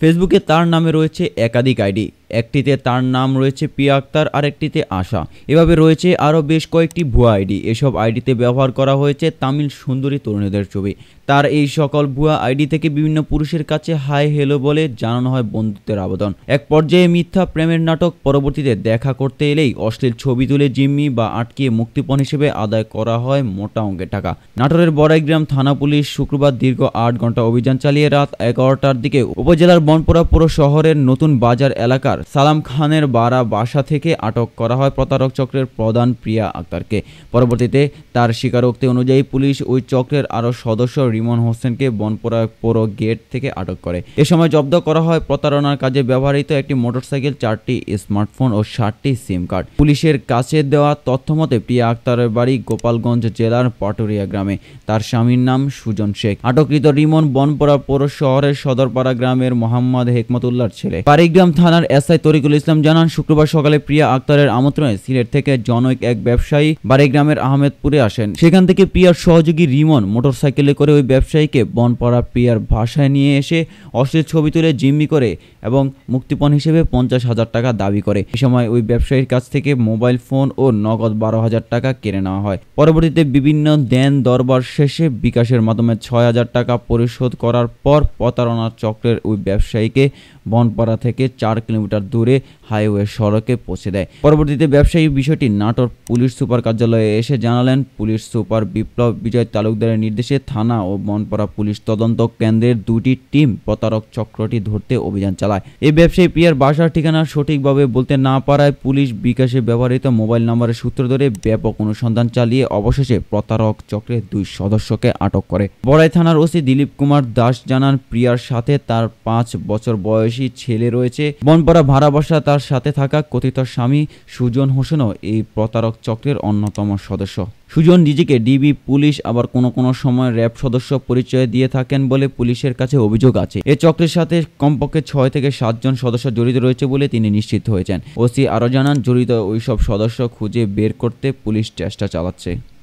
ফেসবুকে তার নামে রয়েছে একাধিক আইডি একটিতে তার নাম রয়েছে পিয়া আক্তার আরেকটিতে আশা এভাবে রয়েছে আরও বেশ কয়েকটি ভুয়া আইডি এসব আইডিতে ব্যবহার করা হয়েছে তামিল সুন্দরী তরুণীদের ছবি তার এই সকল ভুয়া আইডি থেকে বিভিন্ন পুরুষের কাছে হাই হেলো বলে জানানো হয় বন্ধুত্বের আবেদন এক পর্যায়ে মিথ্যা প্রেমের নাটক পরবর্তীতে দেখা করতে এলেই অশ্লীল ছবি তুলে জিম্মি বা আটকিয়ে মুক্তিপণ হিসেবে আদায় করা হয় মোটা অঙ্কের টাকা নাটোরের বড়াইগ্রাম থানা পুলিশ শুক্রবার দীর্ঘ আট ঘন্টা অভিযান চালিয়ে রাত এগারোটার দিকে উপজেলার বনপুরা শহরের নতুন বাজার এলাকার আক্তার সালাম খানের বারা বাসা থেকে আটক করা হয় প্রতারক চক্রের প্রধান প্রিয়া আক্তারকে পরবর্তীতে তার স্বীকারোক্তি অনুযায়ী পুলিশ ওই চক্রের আরও সদস্য রিমন হোসেনকে বনপোড়া পৌর গেট থেকে আটক করে এ সময় জব্দ করা হয় প্রতারণার কাজে ব্যবহৃত একটি মোটরসাইকেল চারটি স্মার্টফোন ও ষাটটি সিম কার্ড পুলিশের কাছে দেওয়া তথ্যমতে প্রিয়া আক্তারের বাড়ি গোপালগঞ্জ জেলার পাটুরিয়া গ্রামে তার স্বামীর নাম সুজন শেখ আটককৃত রিমন বনপোড়া পৌর শহরের সদরপাড়া গ্রামের মোহাম্মদ হেকমতুল্লার ছেলে পারিগ্রাম থানার এস এসআই তরিকুল ইসলাম জানান শুক্রবার সকালে প্রিয়া আক্তারের আমন্ত্রণে সিলেট থেকে জনৈক এক ব্যবসায়ী বাড়িগ্রামের আহমেদপুরে আসেন সেখান থেকে প্রিয়ার সহযোগী রিমন মোটরসাইকেলে করে ওই ব্যবসায়ীকে বনপাড়া প্রিয়ার ভাষায় নিয়ে এসে অশ্লীল ছবি তুলে জিম্মি করে এবং মুক্তিপণ হিসেবে পঞ্চাশ হাজার টাকা দাবি করে এ সময় ওই ব্যবসায়ীর কাছ থেকে মোবাইল ফোন ও নগদ বারো হাজার টাকা কেড়ে নেওয়া হয় পরবর্তীতে বিভিন্ন দেন দরবার শেষে বিকাশের মাধ্যমে ছয় হাজার টাকা পরিশোধ করার পর প্রতারণা চক্রের ওই ব্যবসায়ীকে বনপাড়া থেকে চার কিলোমিটার দূরে হাইওয়ে সড়কে পৌঁছে দেয় পরবর্তীতে ব্যবসায়ী বিষয়টি নাটোর পুলিশ সুপার কার্যালয়ে এসে জানালেন পুলিশ সুপার বিপ্লব বিজয় তালুকদারের নির্দেশে থানা ও বনপাড়া পুলিশ তদন্ত কেন্দ্রের দুটি টিম প্রতারক চক্রটি ধরতে অভিযান চালায় এই ব্যবসায়ী প্রিয়ার বাসার ঠিকানা সঠিকভাবে বলতে না পারায় পুলিশ বিকাশে ব্যবহৃত মোবাইল নাম্বারের সূত্র ধরে ব্যাপক অনুসন্ধান চালিয়ে অবশেষে প্রতারক চক্রের দুই সদস্যকে আটক করে বড়াই থানার ওসি দিলীপ কুমার দাস জানান প্রিয়ার সাথে তার পাঁচ বছর বয়সী বয়সী ছেলে রয়েছে বনপাড়া ভাড়া তার সাথে থাকা কথিত স্বামী সুজন হোসেনও এই প্রতারক চক্রের অন্যতম সদস্য সুজন নিজেকে ডিবি পুলিশ আবার কোনো কোনো সময় র্যাব সদস্য পরিচয় দিয়ে থাকেন বলে পুলিশের কাছে অভিযোগ আছে এ চক্রের সাথে কমপক্ষে ছয় থেকে সাতজন সদস্য জড়িত রয়েছে বলে তিনি নিশ্চিত হয়েছেন ওসি আরও জানান জড়িত ওইসব সদস্য খুঁজে বের করতে পুলিশ চেষ্টা চালাচ্ছে